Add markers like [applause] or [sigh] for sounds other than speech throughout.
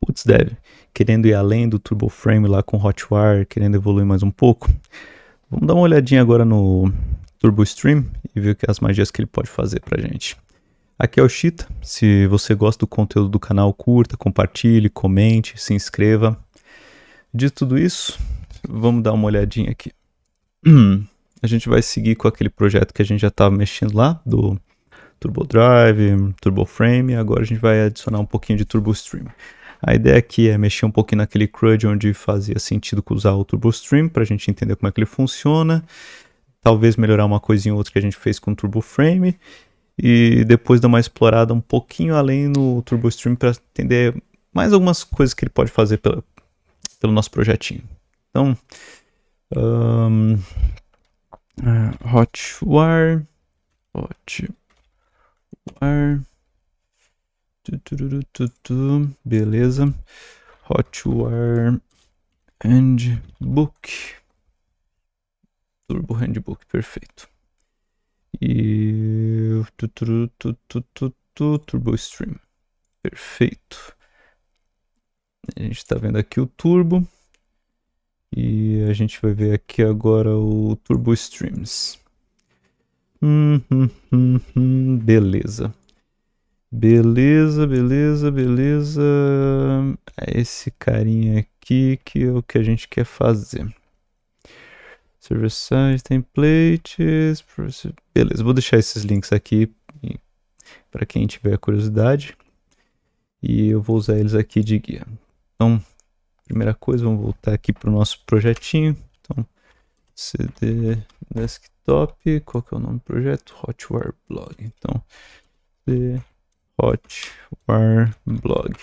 putz, dev, querendo ir além do Turbo Frame lá com Hotwire, querendo evoluir mais um pouco, vamos dar uma olhadinha agora no Turbo Stream e ver as magias que ele pode fazer pra gente. Aqui é o Chita. Se você gosta do conteúdo do canal, curta, compartilhe, comente, se inscreva. De tudo isso, vamos dar uma olhadinha aqui. [clears throat] A gente vai seguir com aquele projeto que a gente já estava tá mexendo lá, do Turbo Drive, Turbo Frame. Agora a gente vai adicionar um pouquinho de Turbo Stream. A ideia aqui é mexer um pouquinho naquele CRUD onde fazia sentido usar o TurboStream para a gente entender como é que ele funciona. Talvez melhorar uma coisinha ou outra que a gente fez com o TurboFrame. E depois dar uma explorada um pouquinho além no TurboStream para entender mais algumas coisas que ele pode fazer pela, pelo nosso projetinho. Então, um, uh, ah, Hotwire, Hotwire, Beleza. Hotwire Handbook. Turbo Handbook, perfeito. E Turbo Stream. Perfeito. A gente está vendo aqui o Turbo. E a gente vai ver aqui agora o Turbo Streams. Hum, hum, hum, hum. beleza. Beleza, beleza, beleza. É esse carinha aqui que é o que a gente quer fazer. Server side, templates. Beleza, vou deixar esses links aqui para quem tiver curiosidade. E eu vou usar eles aqui de guia. Então, primeira coisa, vamos voltar aqui para o nosso projetinho. Então, CD desktop, qual que é o nome do projeto? Hotwire Blog. Então, CD Hotbar blog.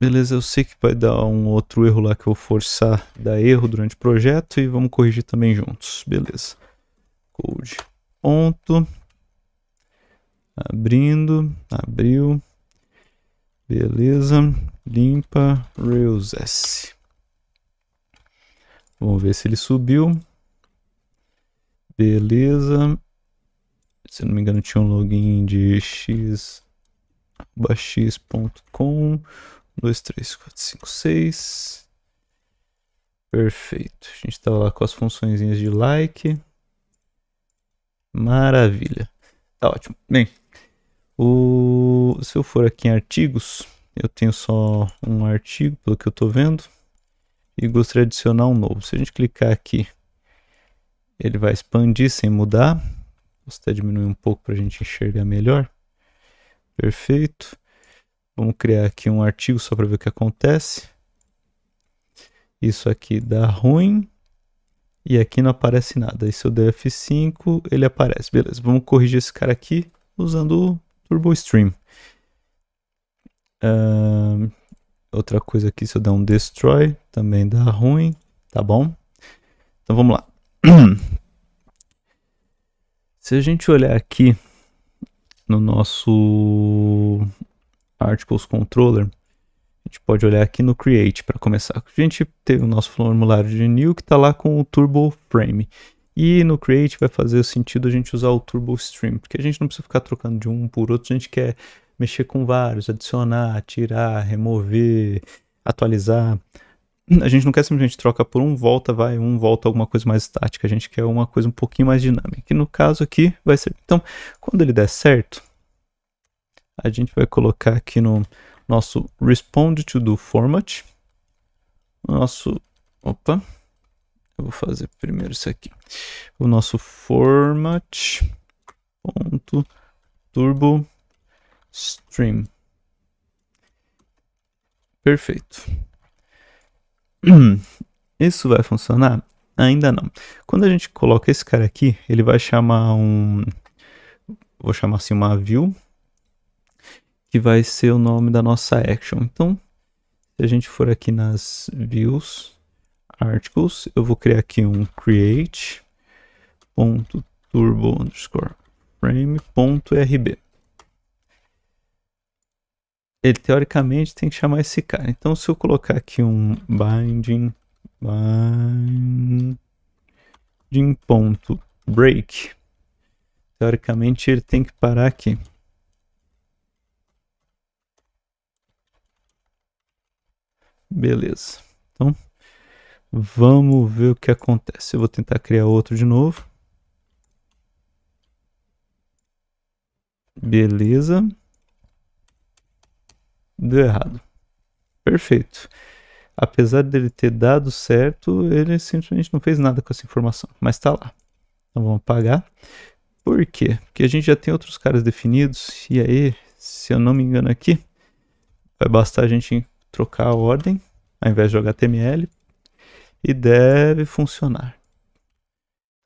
Beleza, eu sei que vai dar um outro erro lá que eu vou forçar dar erro durante o projeto e vamos corrigir também juntos. Beleza. Code. Ponto. Abrindo. Abriu. Beleza. Limpa Rails S. Vamos ver se ele subiu. Beleza. Se não me engano, tinha um login de x.com. 2, 3, 4, 5, 6. Perfeito. A gente está lá com as funções de like. Maravilha. Tá ótimo. Bem, o... se eu for aqui em artigos, eu tenho só um artigo, pelo que eu estou vendo. E gostaria de adicionar um novo. Se a gente clicar aqui, ele vai expandir sem mudar. Vou até diminuir um pouco para a gente enxergar melhor. Perfeito. Vamos criar aqui um artigo só para ver o que acontece. Isso aqui dá ruim. E aqui não aparece nada. E se eu der F5, ele aparece. Beleza, vamos corrigir esse cara aqui usando o Turbo Stream. Uh, outra coisa aqui, se eu der um Destroy, também dá ruim. Tá bom? Então vamos lá. [clears throat] Se a gente olhar aqui no nosso Articles Controller, a gente pode olhar aqui no Create para começar. A gente tem o nosso formulário de new que está lá com o Turbo Frame. E no Create vai fazer sentido a gente usar o Turbo Stream, porque a gente não precisa ficar trocando de um por outro, a gente quer mexer com vários, adicionar, tirar, remover, atualizar a gente não quer simplesmente troca por um volta, vai, um volta, alguma coisa mais estática. A gente quer uma coisa um pouquinho mais dinâmica. E no caso aqui vai ser. Então, quando ele der certo, a gente vai colocar aqui no nosso respond to do format. Nosso. Opa! Eu vou fazer primeiro isso aqui. O nosso format. Ponto, turbo stream. Perfeito. [clears throat] Isso vai funcionar? Ainda não. Quando a gente coloca esse cara aqui, ele vai chamar um. Vou chamar assim uma view. Que vai ser o nome da nossa action. Então, se a gente for aqui nas views, articles, eu vou criar aqui um create.turbo underscore frame.rb ele teoricamente tem que chamar esse cara. Então, se eu colocar aqui um binding, binding ponto break, teoricamente ele tem que parar aqui. Beleza. Então, vamos ver o que acontece. Eu vou tentar criar outro de novo. Beleza deu errado. Perfeito. Apesar dele ter dado certo, ele simplesmente não fez nada com essa informação, mas está lá. Então vamos apagar. Por quê? Porque a gente já tem outros caras definidos, e aí, se eu não me engano aqui, vai bastar a gente trocar a ordem, ao invés de jogar HTML, e deve funcionar.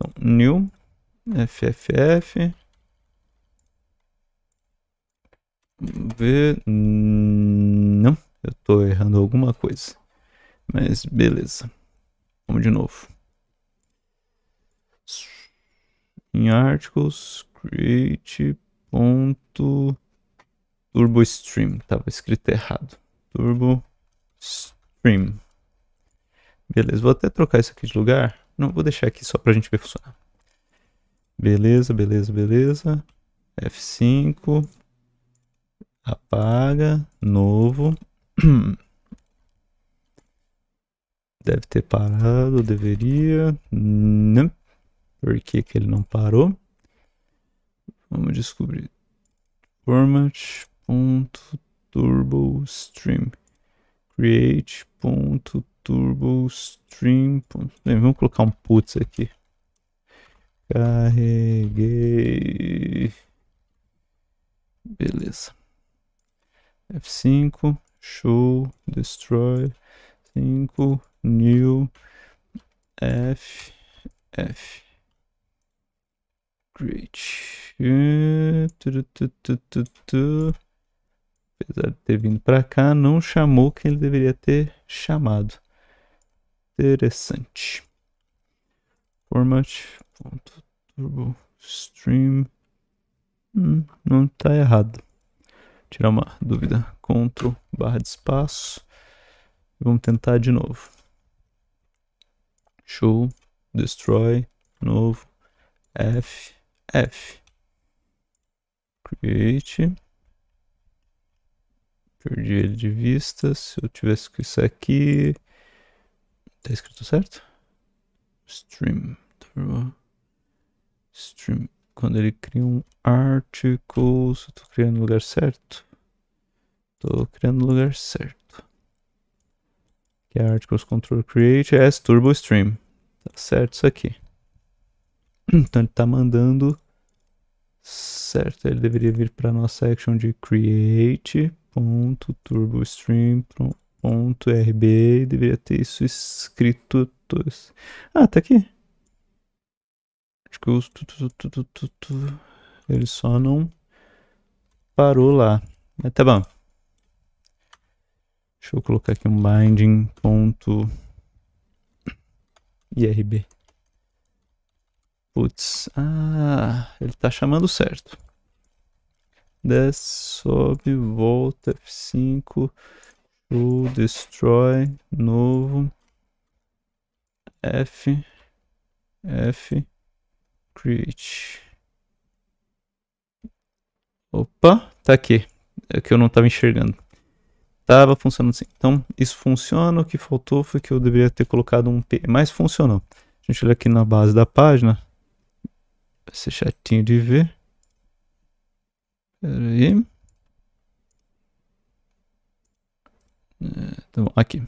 Então, new, fff, ver. Hum, não, eu tô errando alguma coisa. Mas beleza. Vamos de novo. Em articles, create ponto turbo stream. Tava escrito errado. Turbo stream. Beleza, vou até trocar isso aqui de lugar. Não, vou deixar aqui só pra gente ver funcionar. Beleza, beleza, beleza. F5. Apaga, novo. [clears throat] Deve ter parado, deveria. Não. Por que, que ele não parou? Vamos descobrir. Format.turbostream. Create.turbostream. vamos colocar um puts aqui. Carreguei. Beleza. F5, show, destroy, 5, new, F, F. create Apesar de ter vindo para cá, não chamou quem ele deveria ter chamado. Interessante. Format. Ponto, turbo, stream. Hum, não está errado tirar uma dúvida. Ctrl barra de espaço. Vamos tentar de novo. Show, destroy, novo, F, F. Create. Perdi ele de vista. Se eu tivesse que isso aqui. Tá escrito certo? Stream. Tá Stream quando ele cria um article, estou criando no lugar certo, estou criando no lugar certo. Que é articles control create as turbo stream. Tá certo isso aqui. [clears throat] Então ele está mandando certo, ele deveria vir para nossa action de create.turbostream.rb e deveria ter isso escrito. Ah, tá aqui. Acho que os. Ele só não parou lá. Mas tá bom. Deixa eu colocar aqui um binding.irb. Putz, ah, ele tá chamando certo. Desce, sobe, volta, F5, show, destroy, novo, F, F, Create. Opa, tá aqui. É que eu não estava enxergando. Tava funcionando assim. Então, isso funciona. O que faltou foi que eu deveria ter colocado um P, mas funcionou. A gente olha aqui na base da página. Vai ser chatinho de ver. Pera aí. É, então, aqui.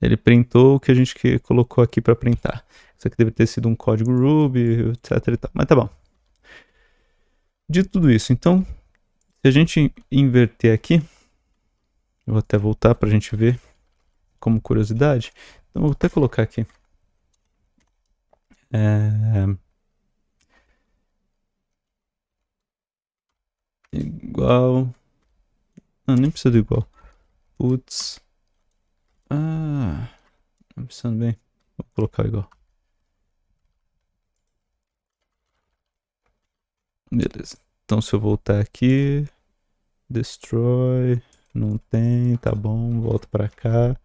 Ele printou o que a gente que colocou aqui para printar. Isso aqui deve ter sido um código Ruby, etc Mas tá bom. Dito tudo isso, então, se a gente inverter aqui, eu vou até voltar para a gente ver como curiosidade. Então, vou até colocar aqui. É... Igual. Não, nem precisa do igual. Puts. Ah, tá precisando bem. Vou colocar igual. Beleza. Então se eu voltar aqui, destroy, não tem, tá bom, volto para cá.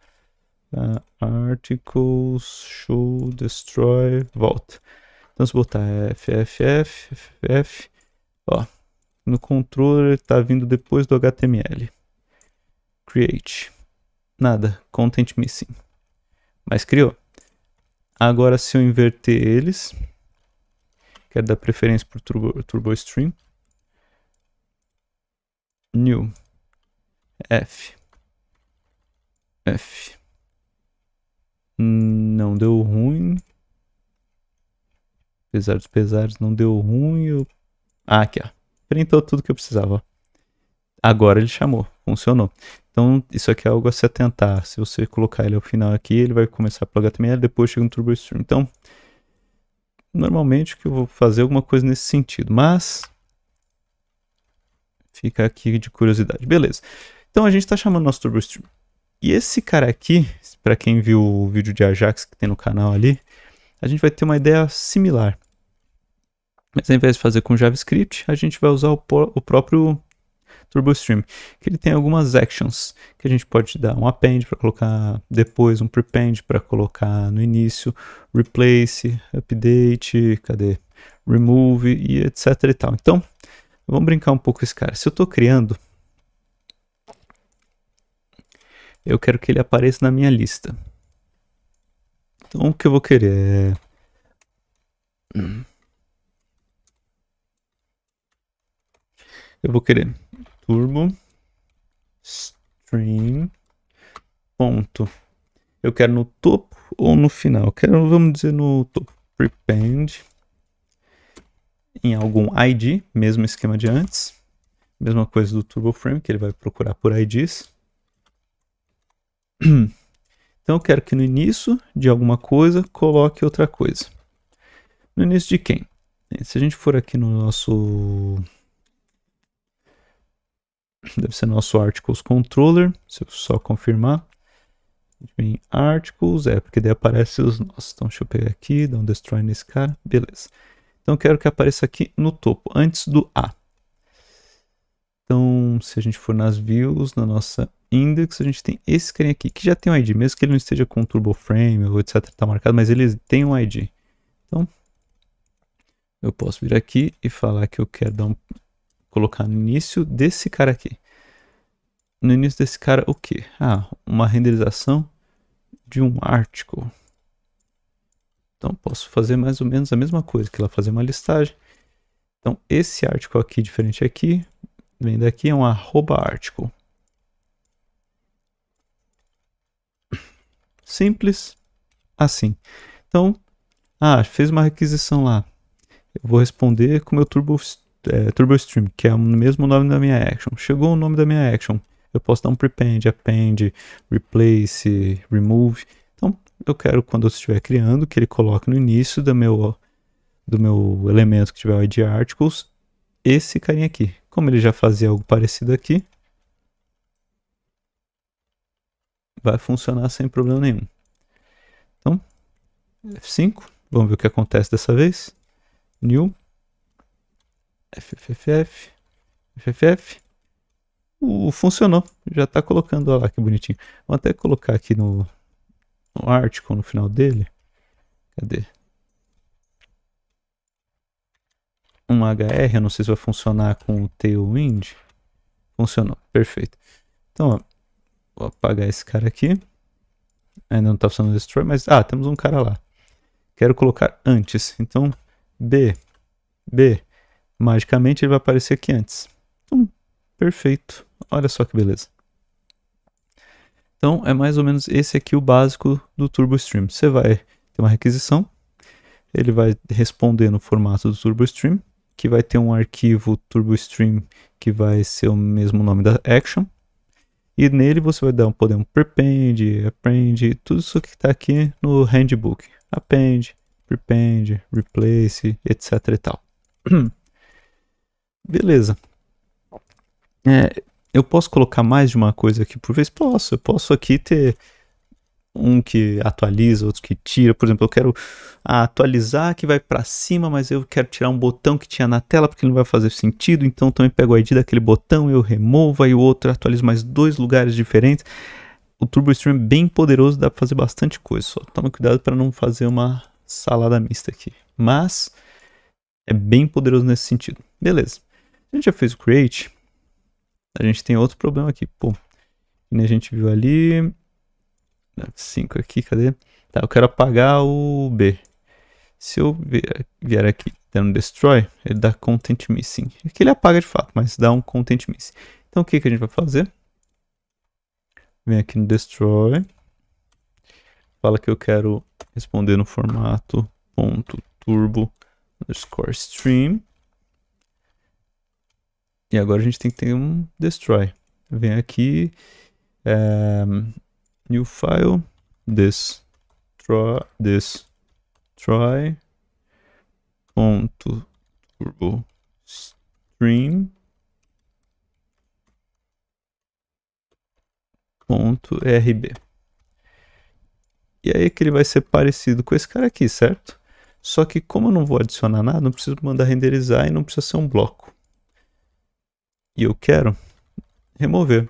Uh, articles, show, destroy, volta. Então se botar FFF, FFF. ó, no controller tá vindo depois do HTML. Create. Nada. Content missing. Mas criou. Agora, se eu inverter eles, quero dar preferência para o turbo, turbo Stream. New. F. F. Não deu ruim. Apesar dos pesares, não deu ruim. Eu... Ah, aqui, ó. Printou tudo que eu precisava. Agora ele chamou. Funcionou. Então, isso aqui é algo a se atentar. Se você colocar ele ao final aqui, ele vai começar pelo HTML, depois chega no Turbo Stream. Então, normalmente que eu vou fazer é alguma coisa nesse sentido, mas fica aqui de curiosidade. Beleza. Então, a gente está chamando nosso Turbo Stream. E esse cara aqui, para quem viu o vídeo de Ajax que tem no canal ali, a gente vai ter uma ideia similar. Mas ao invés de fazer com JavaScript, a gente vai usar o, o próprio TurboStream, que ele tem algumas actions que a gente pode dar um append para colocar depois, um prepend para colocar no início, replace, update, cadê? Remove e etc e tal. Então, vamos brincar um pouco com esse cara. Se eu estou criando, eu quero que ele apareça na minha lista. Então, o que eu vou querer é... [clears throat] Eu vou querer turbo stream ponto. Eu quero no topo ou no final? Eu quero, vamos dizer, no topo. Prepend em algum ID, mesmo esquema de antes. Mesma coisa do Turbo Frame, que ele vai procurar por IDs. [clears throat] Então eu quero que no início de alguma coisa coloque outra coisa. No início de quem? Se a gente for aqui no nosso deve ser nosso articles controller, se eu só confirmar. vem articles, é, porque daí aparece os nossos. Então deixa eu pegar aqui, dar um destroy nesse cara, beleza. Então quero que apareça aqui no topo, antes do A. Então, se a gente for nas views, na nossa index, a gente tem esse carinha aqui, que já tem um ID, mesmo que ele não esteja com turbo frame ou etc, tá marcado, mas ele tem um ID. Então, eu posso vir aqui e falar que eu quero dar um colocar no início desse cara aqui. No início desse cara, o que? Ah, uma renderização de um article. Então, posso fazer mais ou menos a mesma coisa que lá fazer uma listagem. Então, esse article aqui, diferente aqui, vem daqui, é um arroba article. Simples assim. Então, ah, fez uma requisição lá. Eu vou responder com o meu Turbo é, Turbo Stream, que é o mesmo nome da minha action. Chegou o nome da minha action. Eu posso dar um prepend, append, replace, remove. Então, eu quero quando eu estiver criando que ele coloque no início do meu do meu elemento que tiver o id articles esse carinha aqui. Como ele já fazia algo parecido aqui, vai funcionar sem problema nenhum. Então, F5, vamos ver o que acontece dessa vez. New, FFFF. FFF. Uh, funcionou, já está colocando, olha lá que bonitinho. Vou até colocar aqui no, no article no final dele. Cadê? Um HR, eu não sei se vai funcionar com o Tailwind. Funcionou, perfeito. Então, ó, vou apagar esse cara aqui. Ainda não está funcionando o Destroy, mas... Ah, temos um cara lá. Quero colocar antes, então... B, B, magicamente ele vai aparecer aqui antes. Então, perfeito. Olha só que beleza. Então, é mais ou menos esse aqui o básico do Turbo Stream. Você vai ter uma requisição, ele vai responder no formato do Turbo Stream, que vai ter um arquivo Turbo Stream que vai ser o mesmo nome da action. E nele você vai dar um poder um prepend, append, tudo isso que está aqui no handbook. Append, prepend, replace, etc e tal. [clears throat] Beleza. É, eu posso colocar mais de uma coisa aqui por vez? Posso. Eu posso aqui ter um que atualiza, outro que tira. Por exemplo, eu quero atualizar que vai para cima, mas eu quero tirar um botão que tinha na tela porque não vai fazer sentido. Então também pego o ID daquele botão, eu removo, aí o outro atualizo mais dois lugares diferentes. O Turbo Stream é bem poderoso, dá para fazer bastante coisa. Só toma cuidado para não fazer uma salada mista aqui. Mas é bem poderoso nesse sentido. Beleza. A gente já fez o create. A gente tem outro problema aqui. Pô, a gente viu ali. 5 aqui, cadê? Tá, eu quero apagar o B. Se eu vier aqui dando destroy, ele dá content missing. Aqui ele apaga de fato, mas dá um content missing. Então o que, que a gente vai fazer? Vem aqui no destroy. Fala que eu quero responder no formato ponto .turbo underscore stream. E agora a gente tem que ter um destroy. Vem aqui, é, new file, destroy, destroy, ponto, turbo, stream, ponto, rb. E aí que ele vai ser parecido com esse cara aqui, certo? Só que como eu não vou adicionar nada, não preciso mandar renderizar e não precisa ser um bloco e eu quero remover.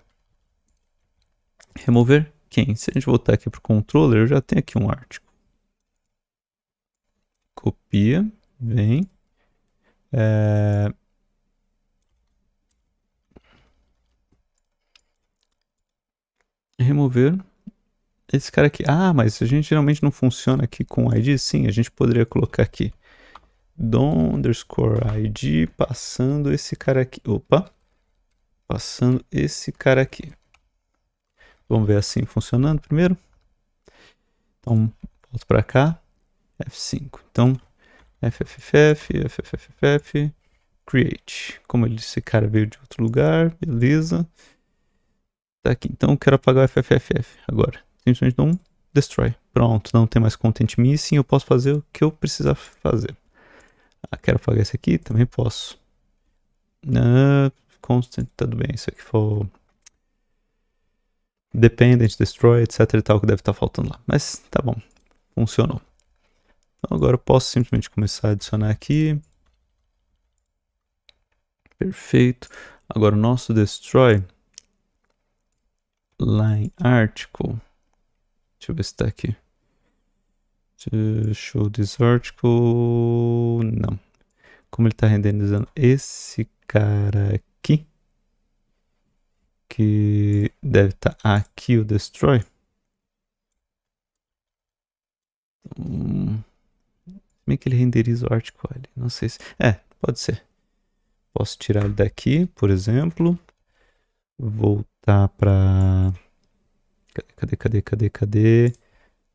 Remover quem? Se a gente voltar aqui para o controller, eu já tenho aqui um artigo. Copia, vem. É... Remover esse cara aqui. Ah, mas a gente geralmente não funciona aqui com ID. Sim, a gente poderia colocar aqui. Dom underscore ID passando esse cara aqui. Opa! passando esse cara aqui. Vamos ver assim funcionando primeiro. Então, volto para cá. F5. Então, FFF, FFFF, create. Como esse cara veio de outro lugar, beleza. Tá aqui. Então, quero apagar o FFFF agora. Simplesmente dou um destroy. Pronto, não tem mais content missing, eu posso fazer o que eu precisar fazer. Ah, quero apagar esse aqui, também posso. Ah, constant, tudo bem. Isso aqui é for dependent, destroy, etc e tal, que deve estar tá faltando lá. Mas tá bom, funcionou. Então agora eu posso simplesmente começar a adicionar aqui. Perfeito. Agora o nosso destroy line article. Deixa eu ver se tá aqui. show this article. Não. Como ele está renderizando esse cara aqui, que deve estar tá aqui o destroy. Hum, como é que ele renderiza o article? Não sei se... É, pode ser. Posso tirar ele daqui, por exemplo. Voltar para... Cadê, cadê, cadê, cadê, cadê?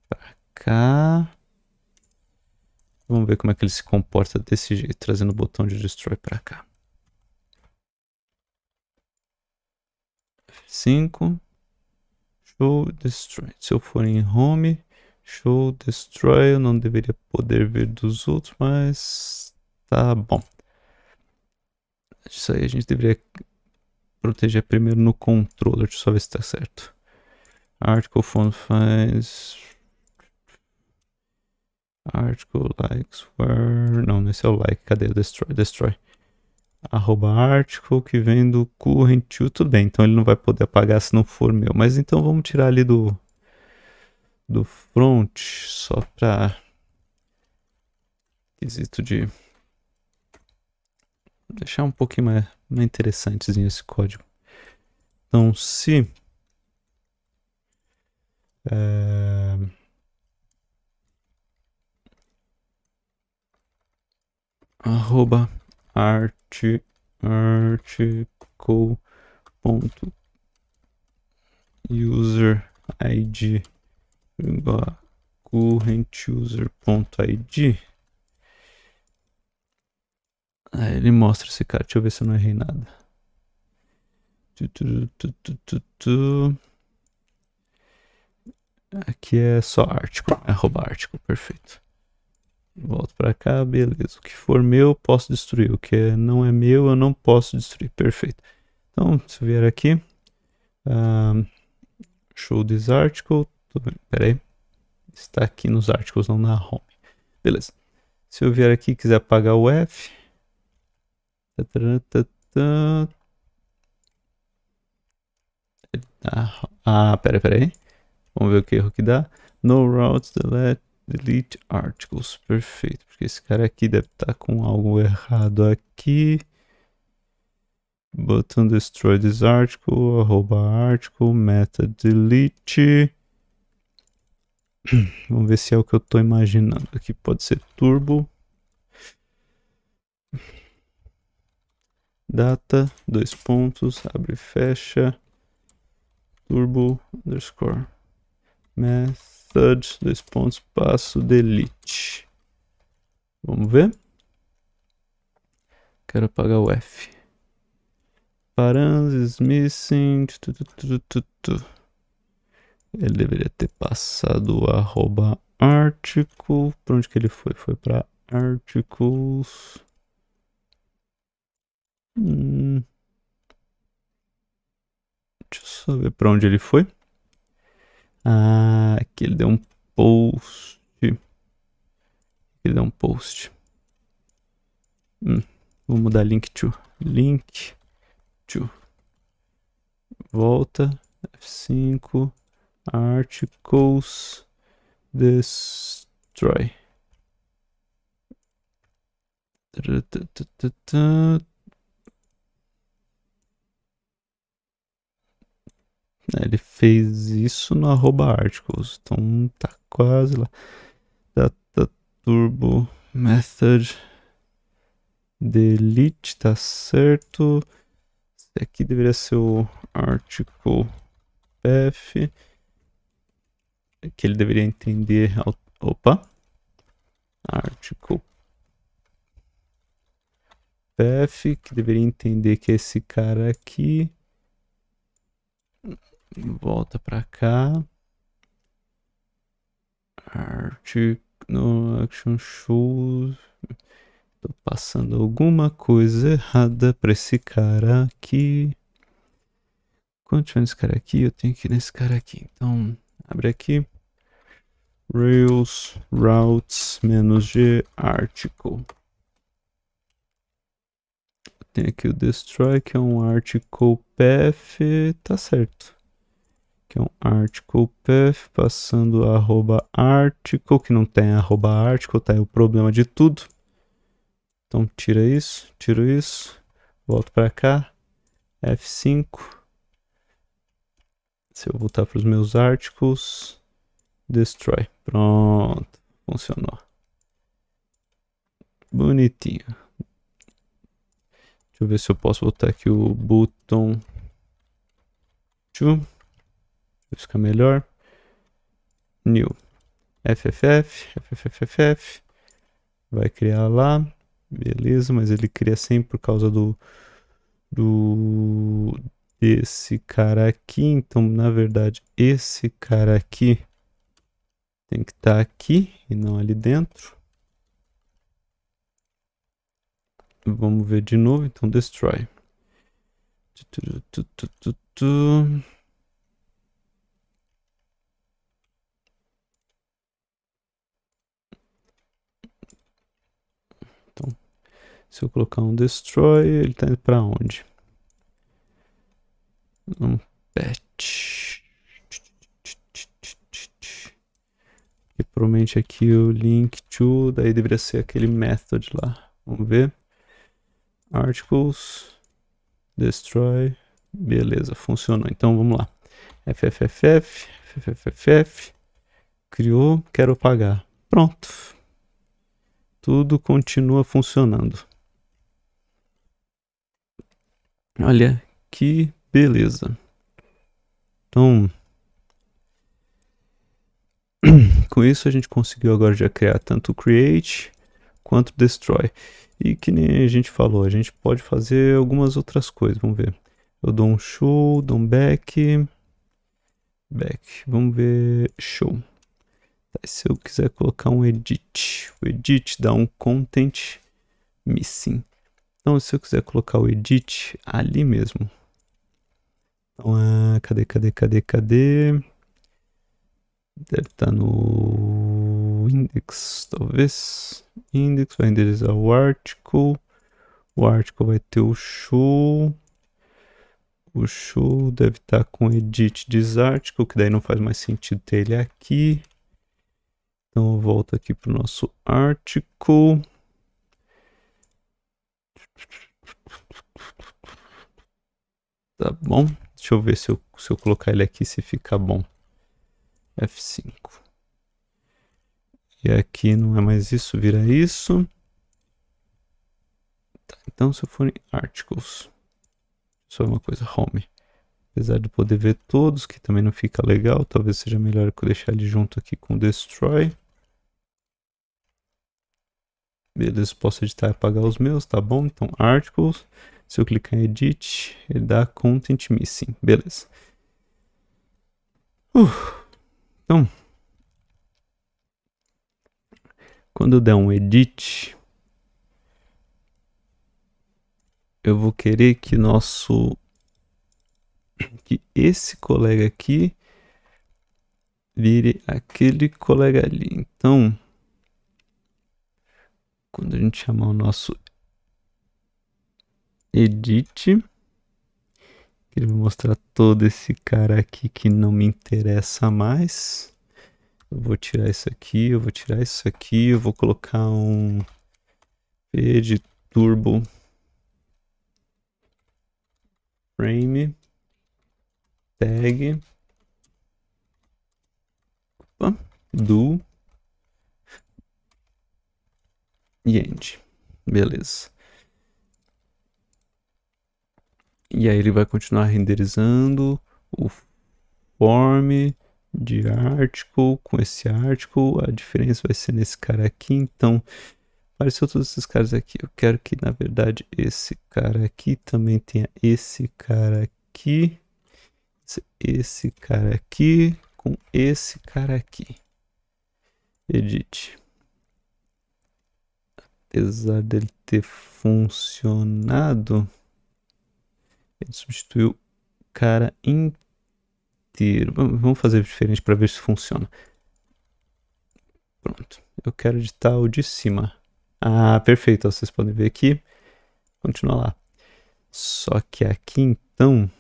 Para cá. Vamos ver como é que ele se comporta desse jeito, trazendo o botão de destroy para cá. 5. Show destroy. Se eu for em home, show destroy, eu não deveria poder ver dos outros, mas tá bom. Isso aí a gente deveria proteger primeiro no controller, deixa eu só ver se tá certo. Article font faz article likes were. Não, esse é o like. Cadê? Destroy, destroy arroba article que vem do current tudo bem, então ele não vai poder apagar se não for meu, mas então vamos tirar ali do do front só para quesito de deixar um pouquinho mais, mais interessantezinho esse código. Então se é... arroba art article.userid article ponto user id igual current user ponto id Aí ah, ele mostra esse cara, deixa eu ver se eu não errei nada. Aqui é só artigo, é roubar artigo, perfeito. Volto para cá, beleza. O que for meu, posso destruir. O que não é meu, eu não posso destruir. Perfeito. Então, se eu vier aqui, uh, show this article. Pera aí. Está aqui nos articles, não na home. Beleza. Se eu vier aqui e quiser apagar o F. Tá, tá, tá, ah, pera, pera aí. Vamos ver o que erro que dá. No routes, delete. Delete articles, perfeito, porque esse cara aqui deve estar tá com algo errado aqui. Button destroy this article, arroba article, meta delete. [clears throat] Vamos ver se é o que eu estou imaginando aqui, pode ser turbo. Data, dois pontos, abre e fecha, turbo underscore method, né? dois pontos, passo, delete. Vamos ver? Quero apagar o F. Parans is missing. Tu, tu, tu, ele deveria ter passado o arroba article. Para onde que ele foi? Foi para articles. Hum. Deixa eu só ver para onde ele foi. Ah, aqui ele deu um post. Ele deu um post. Hum, vou mudar link to. Link to. Volta. F5. Articles. Destroy. É, ele fez isso no arroba articles, então tá quase lá. Data turbo method delete, tá certo. Esse aqui deveria ser o article path, que ele deveria entender, opa, article path, que deveria entender que é esse cara aqui volta para cá. Art no Action Shows. Tô passando alguma coisa errada para esse cara aqui. Quanto é cara aqui? Eu tenho que ir nesse cara aqui. Então, abre aqui. Rails routes menos G article. Tem aqui o destroy que é um article path, tá certo que é um article path, passando arroba article, que não tem arroba article, tá? aí é o problema de tudo. Então tira isso, tiro isso, volto para cá, F5. Se eu voltar para os meus articles, destroy. Pronto, funcionou. Bonitinho. Deixa eu ver se eu posso botar aqui o button fica melhor. New. FFF, fff Vai criar lá. Beleza, mas ele cria sempre por causa do, do desse cara aqui. Então, na verdade, esse cara aqui tem que estar tá aqui e não ali dentro. Vamos ver de novo, então destroy. Tu, tu, tu, Se eu colocar um destroy, ele está indo para onde? Um patch. E promete aqui o link to, daí deveria ser aquele method lá. Vamos ver. Articles, destroy, beleza, funcionou. Então vamos lá. FFFF, FFFF, criou, quero pagar. Pronto. Tudo continua funcionando. Olha que beleza. Então, [clears throat] com isso a gente conseguiu agora já criar tanto create quanto destroy. E que nem a gente falou, a gente pode fazer algumas outras coisas, vamos ver. Eu dou um show, dou um back, back, vamos ver show. Tá, se eu quiser colocar um edit, o edit dá um content missing. Então, se eu quiser colocar o edit ali mesmo. Então, ah, cadê, cadê, cadê, cadê? Deve estar tá no index, talvez. Index vai endereçar o article. O article vai ter o show. O show deve estar tá com edit desartigo, que daí não faz mais sentido ter ele aqui. Então eu volto aqui para o nosso article. Tá bom? Deixa eu ver se eu, se eu colocar ele aqui se fica bom. F5. E aqui não é mais isso, vira isso. Tá, então se eu for em articles. Só uma coisa, home. Apesar de poder ver todos, que também não fica legal. Talvez seja melhor eu deixar ele junto aqui com destroy. Beleza, posso editar e apagar os meus, tá bom? Então, articles, se eu clicar em edit, ele dá content missing, beleza. Uh, então, quando eu der um edit, eu vou querer que nosso, que esse colega aqui vire aquele colega ali. Então, quando a gente chamar o nosso edit, ele vai mostrar todo esse cara aqui que não me interessa mais. Eu vou tirar isso aqui, eu vou tirar isso aqui, eu vou colocar um P de turbo frame tag opa, do e end. Beleza. E aí ele vai continuar renderizando o form de article com esse article. A diferença vai ser nesse cara aqui. Então, apareceu todos esses caras aqui. Eu quero que, na verdade, esse cara aqui também tenha esse cara aqui. Esse cara aqui com esse cara aqui. Edit apesar dele ter funcionado, ele substituiu o cara inteiro. Vamos fazer diferente para ver se funciona. Pronto, eu quero editar o de cima. Ah, perfeito, vocês podem ver aqui. Continua lá. Só que aqui então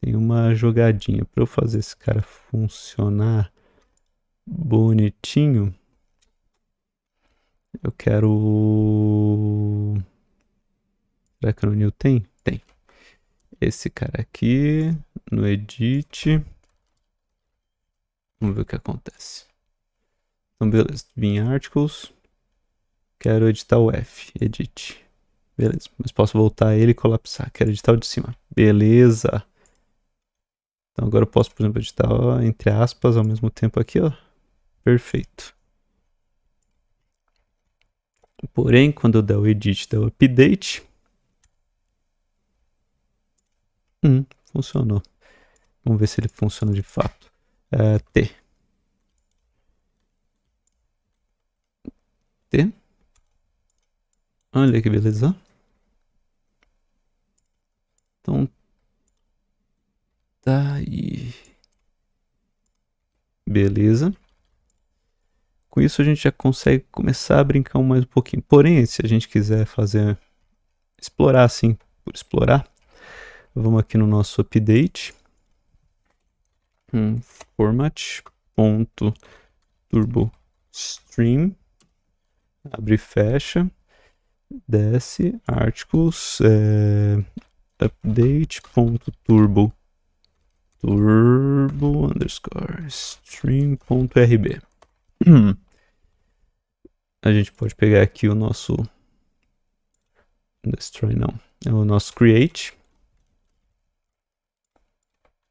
tem uma jogadinha para eu fazer esse cara funcionar bonitinho. Eu quero... Será que no new tem? Tem. Esse cara aqui, no edit. Vamos ver o que acontece. Então, beleza. Vim em articles. Quero editar o F. Edit. Beleza. Mas posso voltar ele e colapsar. Quero editar o de cima. Beleza. Então, agora eu posso, por exemplo, editar ó, entre aspas ao mesmo tempo aqui, ó. Perfeito. Porém, quando eu der o edit, der o update. Hum, funcionou. Vamos ver se ele funciona de fato. É, T. T. Olha que beleza. Então. Tá aí. Beleza. Com isso a gente já consegue começar a brincar mais um pouquinho. Porém, se a gente quiser fazer explorar assim, por explorar, vamos aqui no nosso update um format ponto turbo stream abre e fecha desce articles é, update ponto turbo turbo underscore stream ponto rb [clears throat] a gente pode pegar aqui o nosso destroy não, é o nosso create.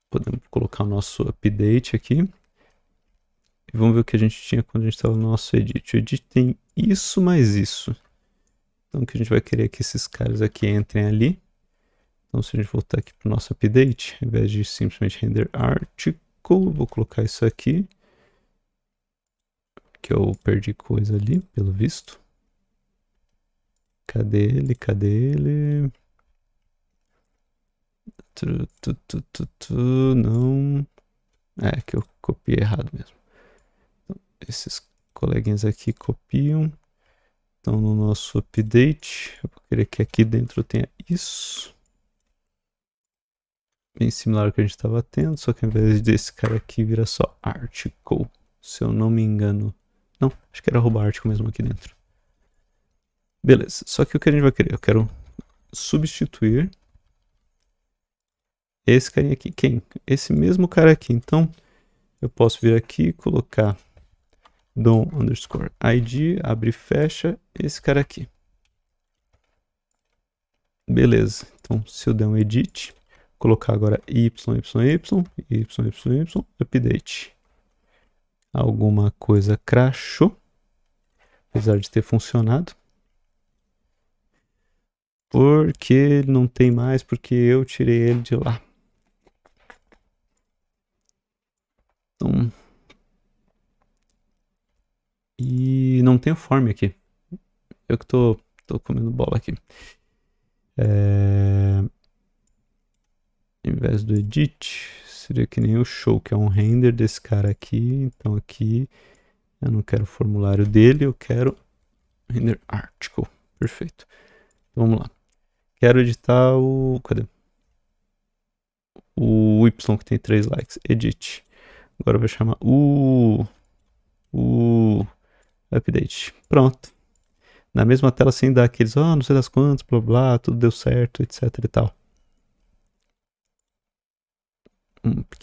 Podemos colocar o nosso update aqui. E vamos ver o que a gente tinha quando a gente estava no nosso edit. O edit tem isso mais isso. Então o que a gente vai querer é que esses caras aqui entrem ali. Então se a gente voltar aqui para o nosso update, ao invés de simplesmente render article, vou colocar isso aqui que eu perdi coisa ali, pelo visto. Cadê ele? Cadê ele? Tu, tu, tu, tu, tu, não. É que eu copiei errado mesmo. Então, esses coleguinhas aqui copiam. Então, no nosso update, eu vou querer que aqui dentro tenha isso. Bem similar ao que a gente estava tendo, só que ao invés desse cara aqui vira só article, se eu não me engano. Não, acho que era roubar ártico mesmo aqui dentro. Beleza, só que o que a gente vai querer? Eu quero substituir esse carinha aqui. Quem? Esse mesmo cara aqui. Então, eu posso vir aqui e colocar dom underscore id, abre e fecha, esse cara aqui. Beleza, então se eu der um edit, colocar agora y, y, y, y, y, update alguma coisa crashou, apesar de ter funcionado. Porque ele não tem mais, porque eu tirei ele de lá. Então... E não tenho form aqui. Eu que tô, tô comendo bola aqui. É... Em vez do edit, seria é que nem o show, que é um render desse cara aqui. Então aqui eu não quero o formulário dele, eu quero render article. Perfeito. Então, vamos lá. Quero editar o... cadê? O Y que tem 3 likes. Edit. Agora eu vou chamar o... o... update. Pronto. Na mesma tela sem dar aqueles, ah, oh, não sei das quantas, blá blá, tudo deu certo, etc e tal.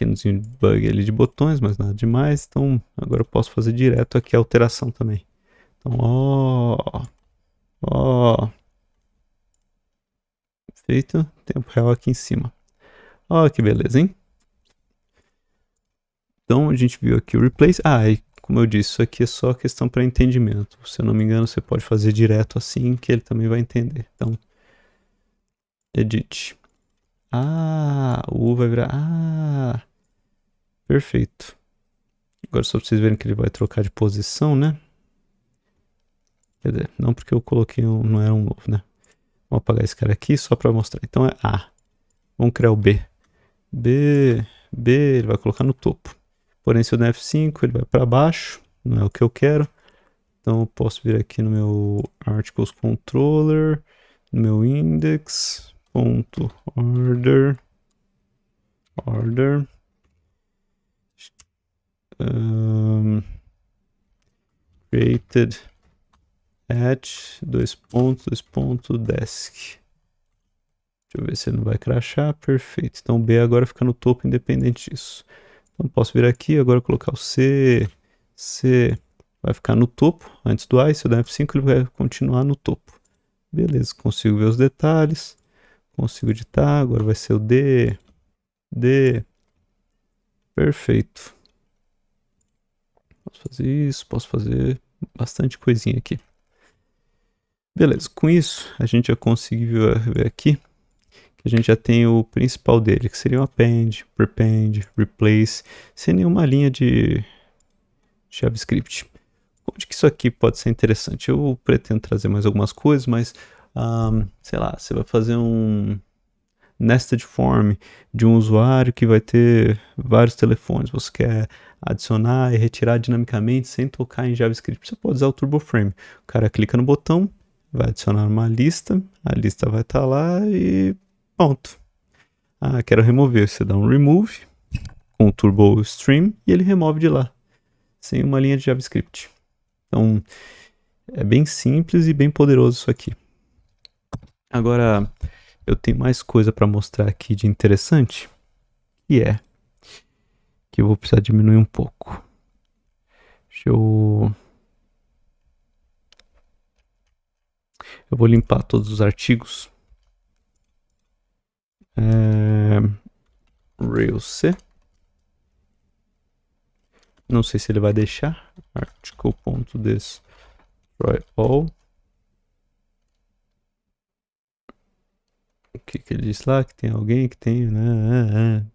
pequenozinho bug ali de botões, mas nada demais. Então agora eu posso fazer direto aqui a alteração também. Então, ó, ó, feito, tempo real aqui em cima. Ó, que beleza, hein? Então a gente viu aqui o replace. Ah, e como eu disse, isso aqui é só questão para entendimento. Se eu não me engano, você pode fazer direto assim que ele também vai entender. Então, edit. Ah, o U vai virar. Ah, Perfeito. Agora só para vocês verem que ele vai trocar de posição, né? Quer dizer, não porque eu coloquei um, não era um novo, né? Vou apagar esse cara aqui só para mostrar. Então é A. Vamos criar o B. B, B ele vai colocar no topo. Porém, se eu der F5, ele vai para baixo. Não é o que eu quero. Então eu posso vir aqui no meu Articles Controller, no meu index, ponto order, order, um, created at dois pontos, dois pontos, desk. Deixa eu ver se ele não vai crachar. Perfeito. Então o B agora fica no topo independente disso. Então posso vir aqui, agora colocar o C. C vai ficar no topo antes do A. E se eu der F5, ele vai continuar no topo. Beleza, consigo ver os detalhes. Consigo editar. Agora vai ser o D. D. Perfeito. Posso fazer isso, posso fazer bastante coisinha aqui. Beleza, com isso a gente já conseguiu ver aqui que a gente já tem o principal dele, que seria o append, prepend, replace, sem nenhuma linha de JavaScript. Onde que isso aqui pode ser interessante? Eu pretendo trazer mais algumas coisas, mas, um, sei lá, você vai fazer um, nested form de um usuário que vai ter vários telefones. Você quer adicionar e retirar dinamicamente sem tocar em JavaScript. Você pode usar o TurboFrame. O cara clica no botão, vai adicionar uma lista, a lista vai estar tá lá e pronto. Ah, quero remover. Você dá um remove com o Turbo Stream e ele remove de lá, sem uma linha de JavaScript. Então, é bem simples e bem poderoso isso aqui. Agora, eu tenho mais coisa para mostrar aqui de interessante, e é que eu vou precisar diminuir um pouco. Deixa eu Eu vou limpar todos os artigos. É... Rails C. Não sei se ele vai deixar. Article.destroy all. O que, que ele disse lá? Que tem alguém que tem. Né?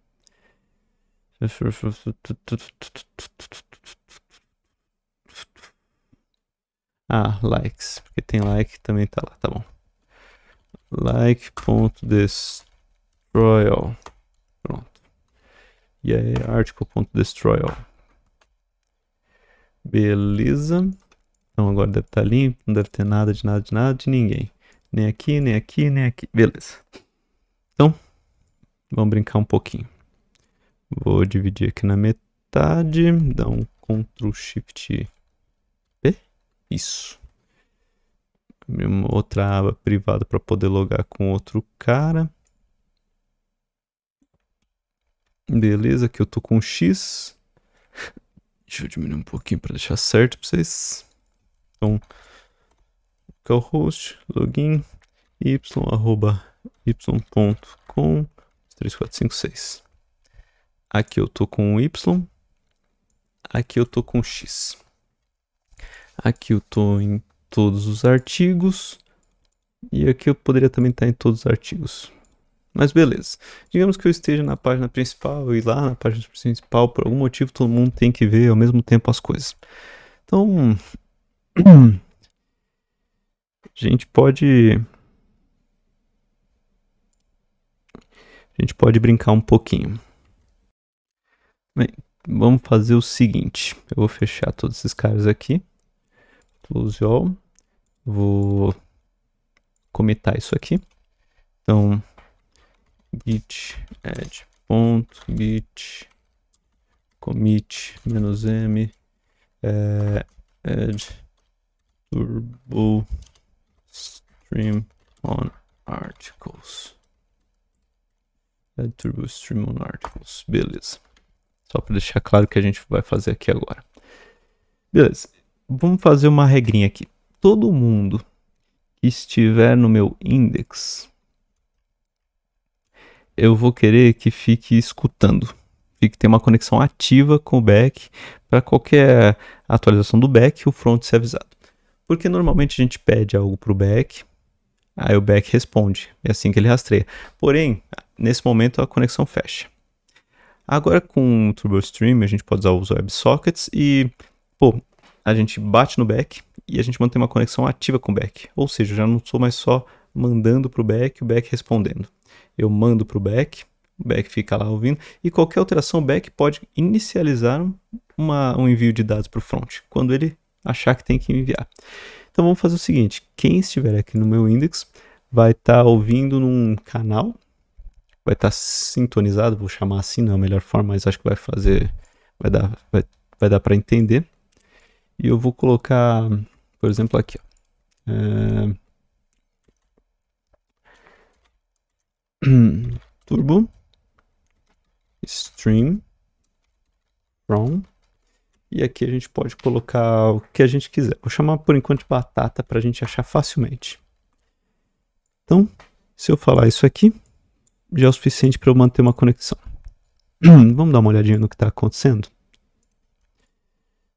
Ah, likes. Porque tem like também tá lá, tá bom. Like.destroyal. Pronto. E aí, article.destroyal. Beleza. Então agora deve estar tá limpo, não deve ter nada de nada de nada de ninguém. Nem aqui, nem aqui, nem aqui. Beleza. Então, vamos brincar um pouquinho. Vou dividir aqui na metade, dá um Ctrl Shift P. Isso. uma outra aba privada para poder logar com outro cara. Beleza, aqui eu tô com X. Deixa eu diminuir um pouquinho para deixar certo para vocês. Então, localhost, login, y, arroba, y.com, 3456. Aqui eu tô com y, aqui eu tô com x. Aqui eu tô em todos os artigos e aqui eu poderia também estar tá em todos os artigos. Mas beleza. Digamos que eu esteja na página principal e lá na página principal, por algum motivo, todo mundo tem que ver ao mesmo tempo as coisas. Então, [clears throat] A gente pode. A gente pode brincar um pouquinho. Bem, vamos fazer o seguinte: eu vou fechar todos esses caras aqui. Close all. Vou comentar isso aqui. Então, git add ponto git commit menos m é, add turbo Stream on articles. É turbo stream on articles. Beleza. Só para deixar claro o que a gente vai fazer aqui agora. Beleza. Vamos fazer uma regrinha aqui. Todo mundo que estiver no meu index, eu vou querer que fique escutando. Fique tenha uma conexão ativa com o back para qualquer atualização do back, o front ser avisado. Porque normalmente a gente pede algo para o back, Aí o back responde, é assim que ele rastreia. Porém, nesse momento a conexão fecha. Agora com o TurboStream a gente pode usar os WebSockets e, pô, a gente bate no back e a gente mantém uma conexão ativa com o back. Ou seja, eu já não sou mais só mandando para o back o back respondendo. Eu mando para o back, o back fica lá ouvindo e qualquer alteração o back pode inicializar uma, um envio de dados para o front, quando ele achar que tem que enviar. Então vamos fazer o seguinte: quem estiver aqui no meu index vai estar tá ouvindo num canal, vai estar tá sintonizado, vou chamar assim, não é a melhor forma, mas acho que vai fazer, vai dar, vai, vai dar para entender. E eu vou colocar, por exemplo, aqui. Ó, é... [clears throat] Turbo stream from e aqui a gente pode colocar o que a gente quiser. Vou chamar por enquanto de batata para a gente achar facilmente. Então, se eu falar isso aqui, já é o suficiente para eu manter uma conexão. [clears throat] Vamos dar uma olhadinha no que está acontecendo?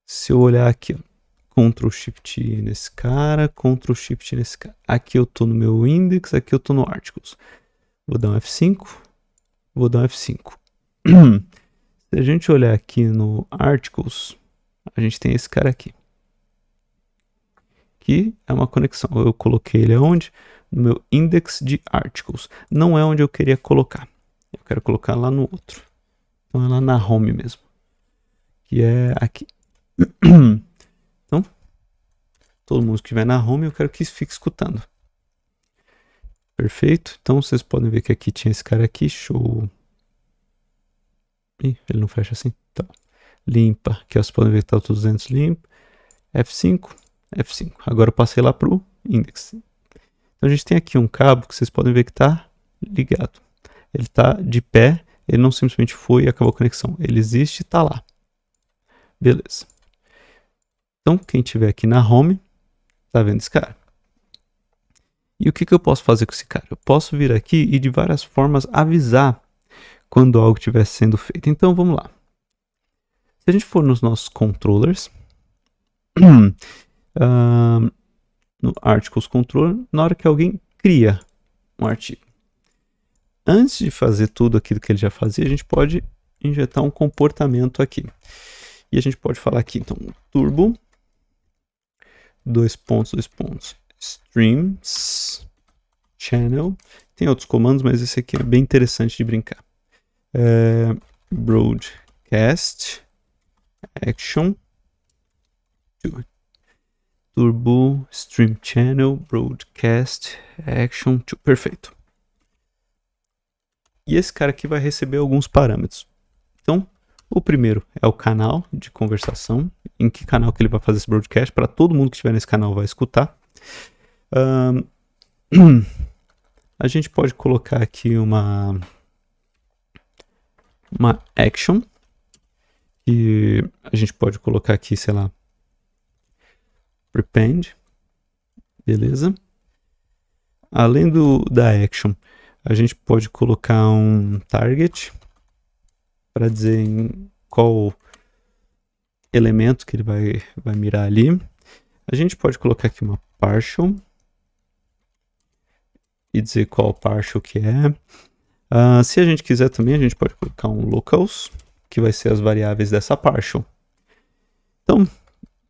Se eu olhar aqui, Ctrl Shift nesse cara, Ctrl Shift nesse cara. Aqui eu estou no meu index, aqui eu estou no articles. Vou dar um F5, vou dar um F5. [clears throat] Se a gente olhar aqui no articles, a gente tem esse cara aqui. Que é uma conexão. Eu coloquei ele aonde? No meu index de articles. Não é onde eu queria colocar. Eu quero colocar lá no outro. Então é lá na home mesmo. Que é aqui. [clears throat] Então, todo mundo que estiver na home, eu quero que fique escutando. Perfeito. Então vocês podem ver que aqui tinha esse cara aqui, show. Ih, ele não fecha assim? Tá. Então limpa, que vocês podem ver que está o 200 limpo, F5, F5. Agora eu passei lá para o index. Então a gente tem aqui um cabo que vocês podem ver que está ligado. Ele está de pé, ele não simplesmente foi e acabou a conexão. Ele existe e está lá. Beleza. Então quem tiver aqui na home, está vendo esse cara. E o que, que eu posso fazer com esse cara? Eu posso vir aqui e de várias formas avisar quando algo estiver sendo feito. Então vamos lá. Se a gente for nos nossos controllers, [clears throat] no Articles Controller, na hora que alguém cria um artigo. Antes de fazer tudo aquilo que ele já fazia, a gente pode injetar um comportamento aqui. E a gente pode falar aqui, então, turbo, dois pontos, dois pontos, streams, channel. Tem outros comandos, mas esse aqui é bem interessante de brincar. É, broadcast, Action. Turbo Stream Channel Broadcast Action to. Perfeito. E esse cara aqui vai receber alguns parâmetros. Então, o primeiro é o canal de conversação, em que canal que ele vai fazer esse broadcast, para todo mundo que estiver nesse canal vai escutar. Um, [clears throat] a gente pode colocar aqui uma, uma action a gente pode colocar aqui, sei lá, prepend, beleza? Além do da action, a gente pode colocar um target para dizer em qual elemento que ele vai, vai mirar ali. A gente pode colocar aqui uma partial e dizer qual partial que é. Uh, se a gente quiser também, a gente pode colocar um locals que vai ser as variáveis dessa partial. Então,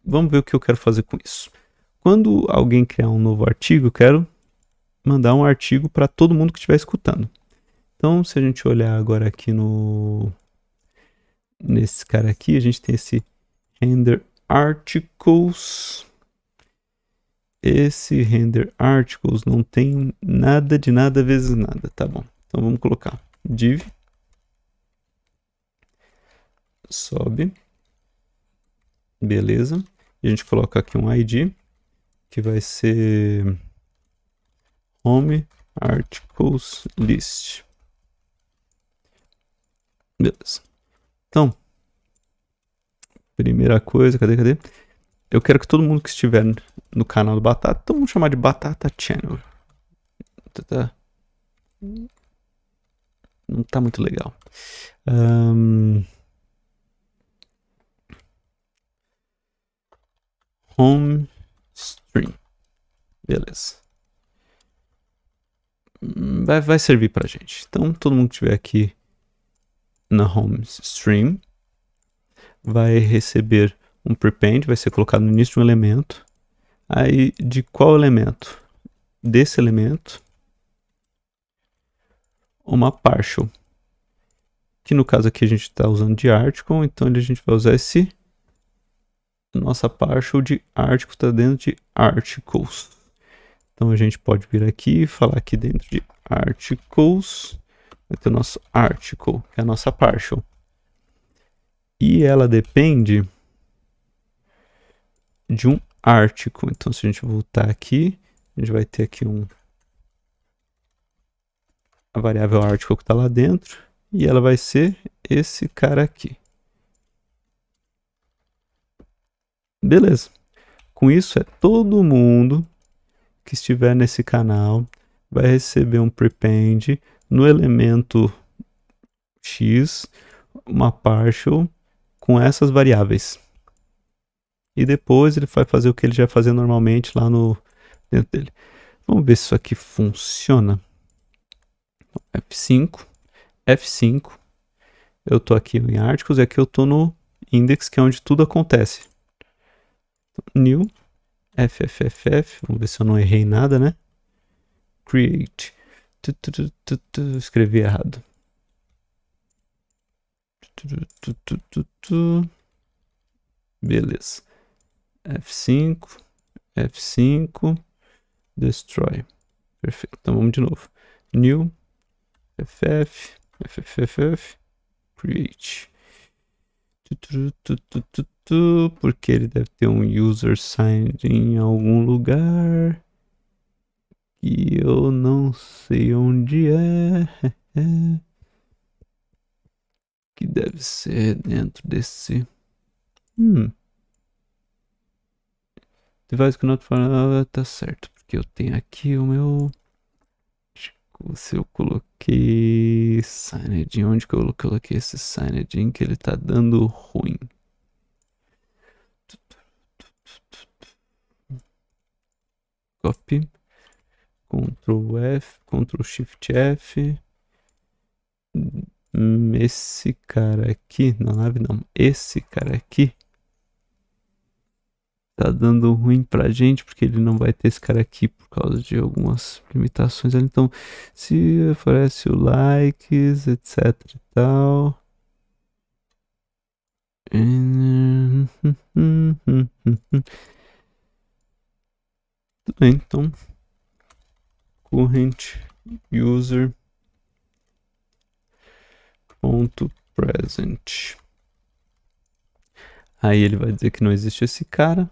vamos ver o que eu quero fazer com isso. Quando alguém criar um novo artigo, eu quero mandar um artigo para todo mundo que estiver escutando. Então, se a gente olhar agora aqui no nesse cara aqui, a gente tem esse render articles. Esse render articles não tem nada de nada vezes nada, tá bom? Então vamos colocar div sobe. Beleza. E a gente coloca aqui um ID que vai ser home articles list. Beleza. Então, primeira coisa, cadê, cadê? Eu quero que todo mundo que estiver no canal do Batata, então vamos chamar de Batata Channel. Tá, tá. Não tá muito legal. Um, home stream. Beleza. Hum, vai, vai servir pra gente. Então, todo mundo que estiver aqui na home stream vai receber um prepend, vai ser colocado no início de um elemento. Aí, de qual elemento? Desse elemento, uma partial. Que no caso aqui a gente está usando de article, então a gente vai usar esse nossa partial de article está dentro de articles. Então a gente pode vir aqui e falar aqui dentro de articles, vai ter o nosso article, que é a nossa partial. E ela depende de um article. Então se a gente voltar aqui, a gente vai ter aqui um a variável article que está lá dentro e ela vai ser esse cara aqui. Beleza. Com isso, é todo mundo que estiver nesse canal vai receber um prepend no elemento x, uma partial com essas variáveis. E depois ele vai fazer o que ele já fazia normalmente lá no dentro dele. Vamos ver se isso aqui funciona. F5, F5. Eu estou aqui em artigos e aqui eu estou no index, que é onde tudo acontece new ffff, vamos ver se eu não errei nada, né? Create. Tu, tu, tu, escrevi errado. Beleza. F5, F5, destroy. Perfeito. Então vamos de novo. New, ff, ffff, create isto, porque ele deve ter um user signed em algum lugar que eu não sei onde é. [laughs] que deve ser dentro desse. Hum. Device que not falando ah, tá certo, porque eu tenho aqui o meu se eu coloquei signed, onde que eu coloquei esse signed que ele tá dando ruim? copy, Ctrl F, Ctrl Shift F, hum, esse cara aqui, na nave não, esse cara aqui, tá dando ruim pra gente, porque ele não vai ter esse cara aqui por causa de algumas limitações ali. Então, se oferece o likes, etc e tal. Hum, hum, tudo bem, então. Current user ponto present. Aí ele vai dizer que não existe esse cara.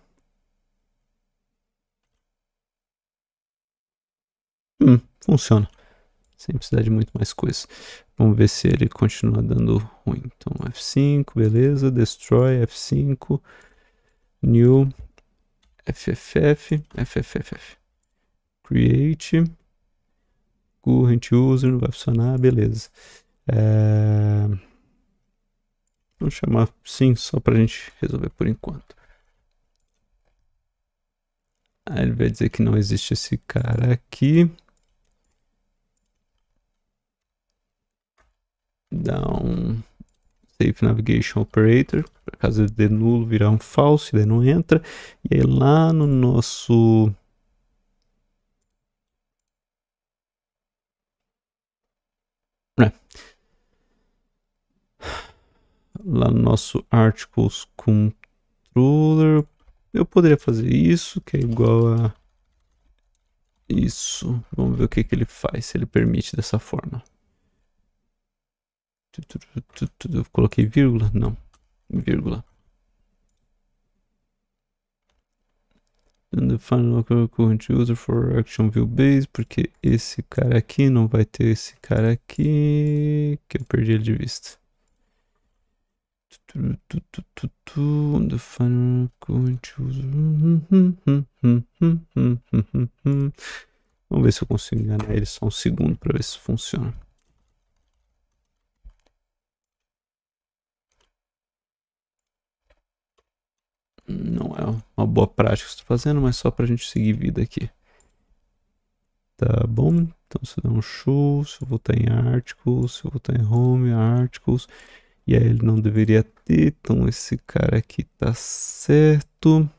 Hum, funciona. Sem precisar de muito mais coisa. Vamos ver se ele continua dando ruim. Então, F5, beleza. Destroy, F5. New, FFF, FFFF. Create. Current user, não vai funcionar, beleza. É... Vou chamar sim, só para a gente resolver por enquanto. Aí ele vai dizer que não existe esse cara aqui. Dá um... Safe Navigation Operator, caso ele dê nulo, virar um false, ele não entra. E aí lá no nosso... É. Lá no nosso Articles Controller, eu poderia fazer isso, que é igual a isso. Vamos ver o que, que ele faz, se ele permite dessa forma. Eu coloquei vírgula? Não. Vírgula. And the final current user for action view base, porque esse cara aqui não vai ter esse cara aqui que eu perdi ele de vista. The final current user. Vamos ver se eu consigo enganar ele só um segundo para ver se funciona. Não é uma boa prática que estou tá fazendo, mas só para a gente seguir vida aqui. Tá bom? Então se eu der um show, se eu voltar em articles, se eu voltar em home, articles. E aí ele não deveria ter, então esse cara aqui tá certo.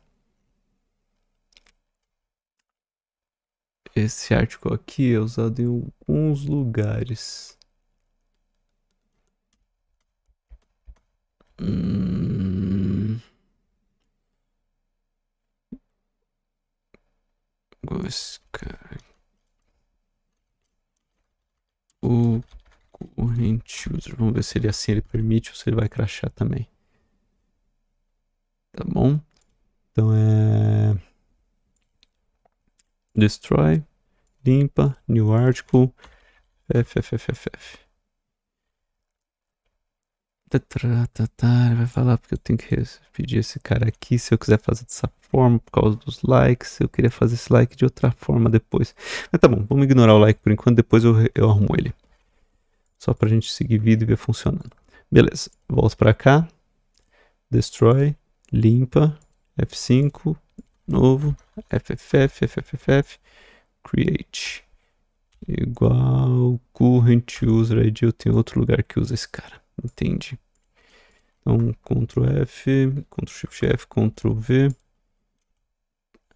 Esse article aqui é usado em alguns lugares. Hum. o corrente user. Vamos ver se ele assim ele permite ou se ele vai crachar também. Tá bom? Então é destroy, limpa, new article, ffff. Tá, tá, tá, vai falar porque eu tenho que pedir esse cara aqui. Se eu quiser fazer dessa forma, por causa dos likes, eu queria fazer esse like de outra forma depois. Mas tá bom, vamos ignorar o like por enquanto. Depois eu, eu arrumo ele. Só pra gente seguir vida e ver funcionando. Beleza, volto pra cá. Destroy, limpa, F5, novo, FFF, FFF, create. Igual current user ID, eu tenho outro lugar que usa esse cara. Entendi. Então, Ctrl F, Ctrl Shift F, Ctrl V.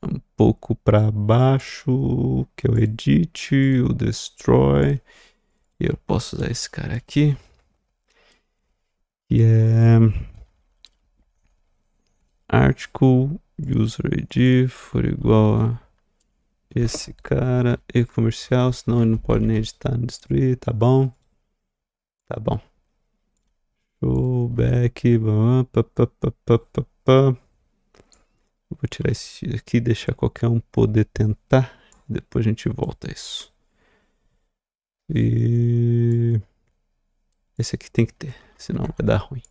Um pouco para baixo, que é o Edit, o Destroy. E eu posso usar esse cara aqui. Que é... Article User ID for igual a esse cara e comercial, senão ele não pode nem editar nem destruir, tá bom? Tá bom. O back. Vou tirar esse aqui, deixar qualquer um poder tentar. Depois a gente volta a isso. E. Esse aqui tem que ter, senão vai dar ruim.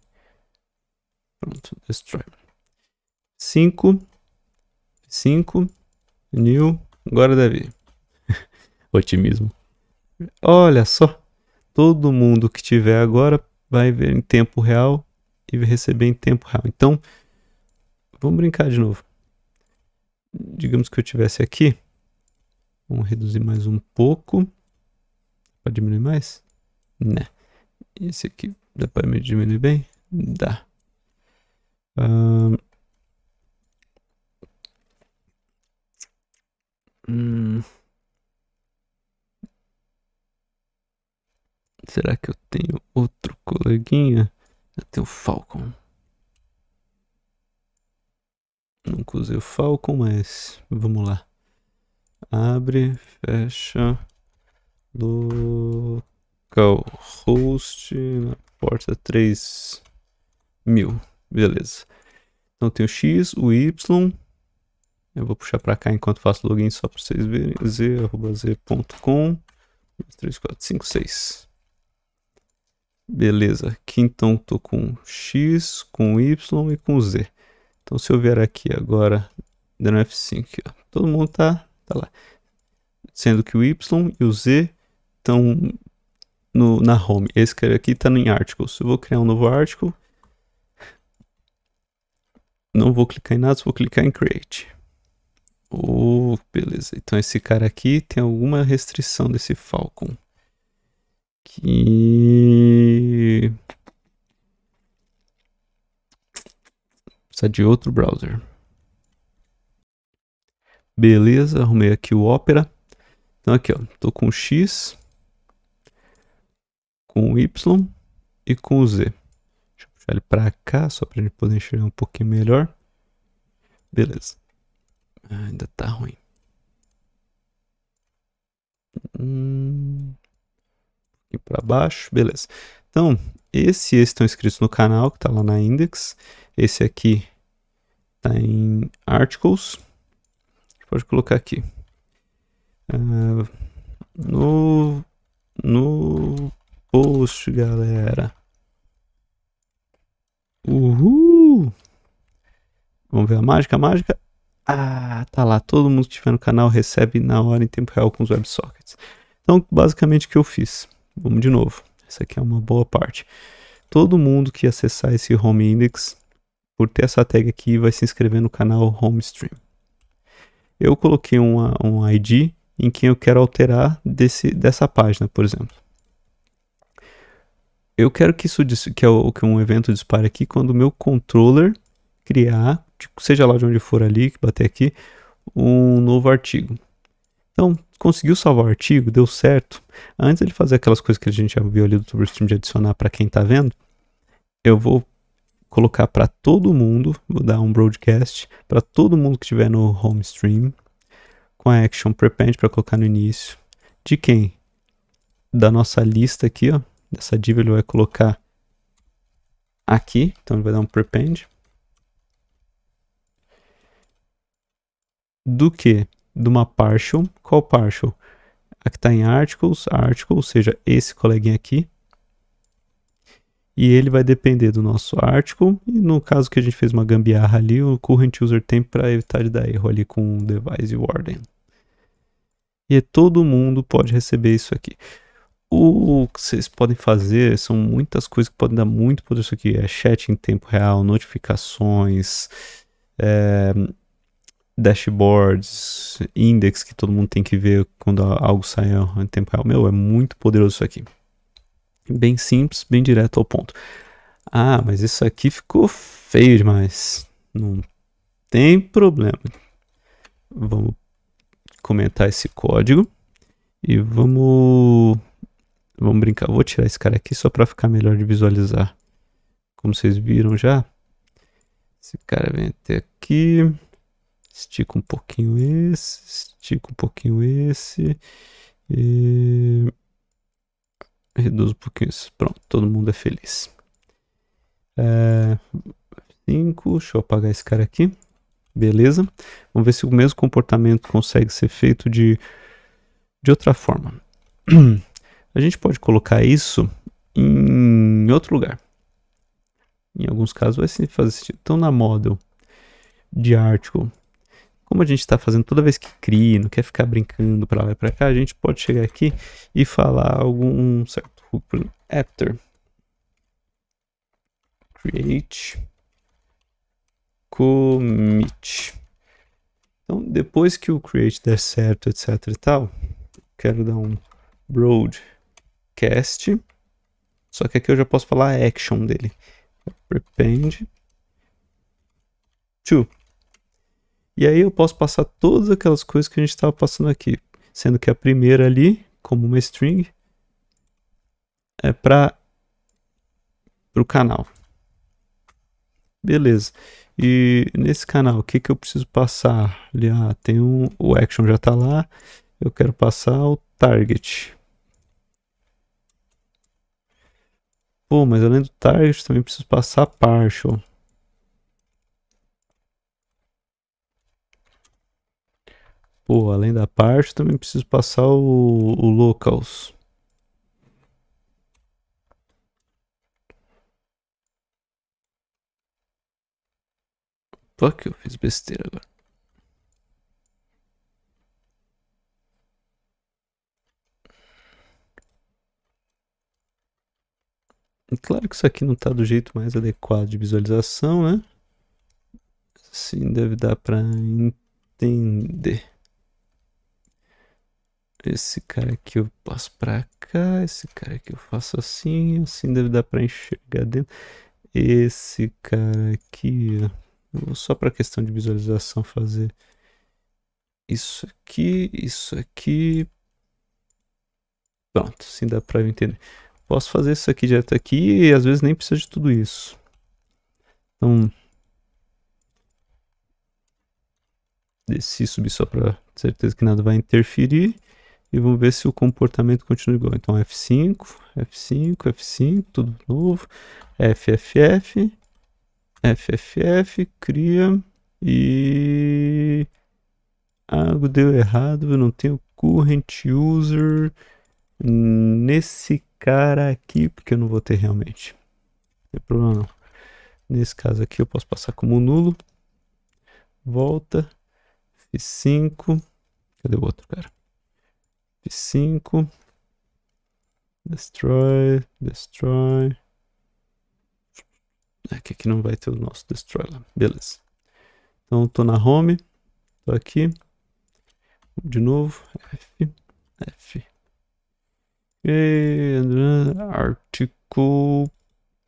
Pronto, destroy. 5. 5. New. Agora deve. [laughs] Otimismo. Olha só. Todo mundo que tiver agora vai ver em tempo real e vai receber em tempo real. Então, vamos brincar de novo. Digamos que eu tivesse aqui. Vamos reduzir mais um pouco. Pode diminuir mais? Né. Esse aqui dá para me diminuir bem? Dá. Um... Hum. Será que eu tenho outro coleguinha? Eu tenho o Falcon. Nunca usei o Falcon, mas vamos lá. Abre, fecha, local, host, na porta 3000. Beleza. Então tem o X, o Y. Eu vou puxar para cá enquanto faço login só para vocês verem. z, arroba z.com. 3, 4, 5, 6. Beleza, aqui então estou com X, com Y e com Z. Então se eu vier aqui agora, dando F5, ó, todo mundo tá, tá lá. Sendo que o Y e o Z estão no, na home. Esse cara é aqui está em articles. Eu vou criar um novo artigo Não vou clicar em nada, vou clicar em create. Oh, beleza, então esse cara aqui tem alguma restrição desse Falcon que precisa de outro browser. Beleza, arrumei aqui o Opera. Então aqui, ó, tô com X, com Y e com Z. Deixa eu puxar ele para cá, só para gente poder enxergar um pouquinho melhor. Beleza. Ah, ainda tá ruim. Hum aqui para baixo, beleza. Então, esse e esse estão inscritos no canal, que está lá na index. Esse aqui está em articles. Pode colocar aqui. Uh, no, no post, galera. Uhul! Vamos ver a mágica, a mágica. Ah, tá lá. Todo mundo que estiver no canal recebe na hora em tempo real com os WebSockets. Então, basicamente, o que eu fiz? Vamos de novo. Essa aqui é uma boa parte. Todo mundo que acessar esse Home Index, por ter essa tag aqui, vai se inscrever no canal Home Stream. Eu coloquei uma, um ID em quem eu quero alterar desse, dessa página, por exemplo. Eu quero que isso que, é o, que um evento dispare aqui quando o meu controller criar, tipo, seja lá de onde for ali, que bater aqui, um novo artigo. Então, conseguiu salvar o artigo, deu certo. Antes ele fazer aquelas coisas que a gente já viu ali do TurboStream de adicionar para quem está vendo, eu vou colocar para todo mundo, vou dar um broadcast para todo mundo que estiver no home stream com a action prepend para colocar no início. De quem? Da nossa lista aqui, ó, dessa div ele vai colocar aqui, então ele vai dar um prepend. Do que? de uma partial. Qual partial? Aqui está em articles, article, ou seja, esse coleguinha aqui. E ele vai depender do nosso article. E no caso que a gente fez uma gambiarra ali, o current user tem para evitar de dar erro ali com o device warden. E todo mundo pode receber isso aqui. O que vocês podem fazer são muitas coisas que podem dar muito poder isso aqui. É chat em tempo real, notificações, é, dashboards, index que todo mundo tem que ver quando algo sai em tempo real. Meu, é muito poderoso isso aqui. Bem simples, bem direto ao ponto. Ah, mas isso aqui ficou feio demais. Não tem problema. Vamos comentar esse código e vamos vamos brincar. Vou tirar esse cara aqui só para ficar melhor de visualizar. Como vocês viram já, esse cara vem até aqui. Estica um pouquinho esse, estica um pouquinho esse. E... Reduz um pouquinho isso. Pronto, todo mundo é feliz. 5, é... deixa eu apagar esse cara aqui. Beleza? Vamos ver se o mesmo comportamento consegue ser feito de, de outra forma. [clears throat] A gente pode colocar isso em outro lugar. Em alguns casos vai fazer sentido. Então, na model de article, como a gente está fazendo toda vez que cria, não quer ficar brincando para lá e para cá, a gente pode chegar aqui e falar algum certo hook, por exemplo, after create commit. Então, depois que o create der certo, etc e tal, quero dar um broadcast. Só que aqui eu já posso falar a action dele. Prepend to e aí eu posso passar todas aquelas coisas que a gente estava passando aqui. Sendo que a primeira ali, como uma string, é para o canal. Beleza. E nesse canal, o que, que eu preciso passar? Ali, ah, tem um, o action já está lá. Eu quero passar o target. Pô, mas além do target, também preciso passar partial. Pô, além da parte, também preciso passar o, o locals. Fuck, eu fiz besteira agora. E claro que isso aqui não está do jeito mais adequado de visualização, né? Assim deve dar para entender. Esse cara aqui eu passo pra cá. Esse cara aqui eu faço assim. Assim deve dar pra enxergar dentro. Esse cara aqui, Só pra questão de visualização fazer isso aqui, isso aqui. Pronto, assim dá pra eu entender. Posso fazer isso aqui direto aqui e às vezes nem precisa de tudo isso. Então, desci subir só para certeza que nada vai interferir e vamos ver se o comportamento continua igual. Então F5, F5, F5, tudo novo, FFF, FFF, cria e algo deu errado, eu não tenho current user nesse cara aqui, porque eu não vou ter realmente. Não tem problema não. Nesse caso aqui eu posso passar como nulo. Volta. F5. Cadê o outro cara? F5. Destroy, destroy. É que aqui não vai ter o nosso destroy lá. Beleza. Então, estou na home. estou aqui. De novo. F, F. E, article.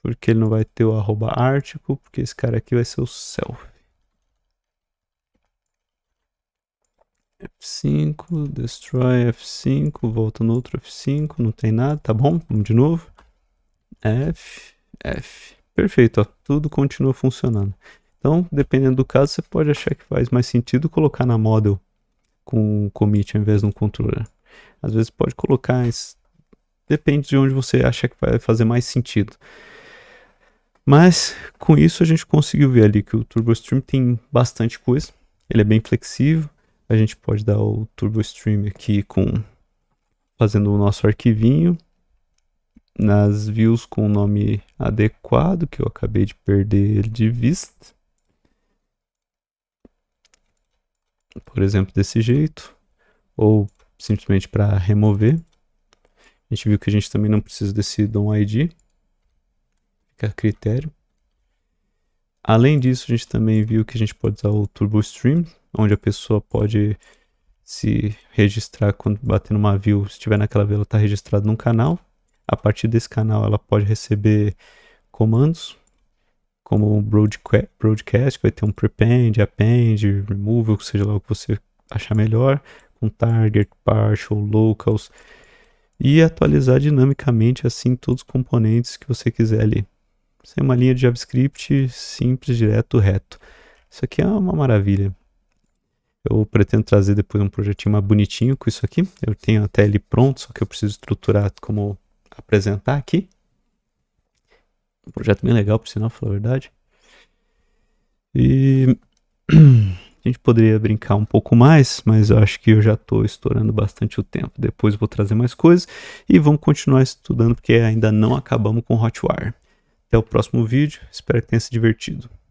Porque ele não vai ter o arroba article. Porque esse cara aqui vai ser o self. F5, destroy F5, volta no outro F5, não tem nada, tá bom? Vamos de novo. F, F. Perfeito, ó, tudo continua funcionando. Então, dependendo do caso, você pode achar que faz mais sentido colocar na model com o commit ao invés de um controller. Às vezes pode colocar, depende de onde você acha que vai fazer mais sentido. Mas com isso a gente conseguiu ver ali que o TurboStream tem bastante coisa, ele é bem flexível, a gente pode dar o turbo stream aqui com fazendo o nosso arquivinho nas views com o nome adequado que eu acabei de perder de vista por exemplo desse jeito ou simplesmente para remover a gente viu que a gente também não precisa desse DOM ID fica a critério além disso a gente também viu que a gente pode usar o turbo stream onde a pessoa pode se registrar quando bater numa view, se tiver naquela view, ela está registrada num canal. A partir desse canal, ela pode receber comandos, como broadcast, que vai ter um prepend, append, removal, seja lá o que você achar melhor, com target, partial, locals, e atualizar dinamicamente assim todos os componentes que você quiser ali. Isso é uma linha de JavaScript simples, direto, reto. Isso aqui é uma maravilha. Eu pretendo trazer depois um projetinho mais bonitinho com isso aqui. Eu tenho até ele pronto, só que eu preciso estruturar como apresentar aqui. Um projeto bem legal, por sinal, falar a verdade. E [clears throat] a gente poderia brincar um pouco mais, mas eu acho que eu já estou estourando bastante o tempo. Depois vou trazer mais coisas e vamos continuar estudando, porque ainda não acabamos com Hotwire. Até o próximo vídeo, espero que tenha se divertido.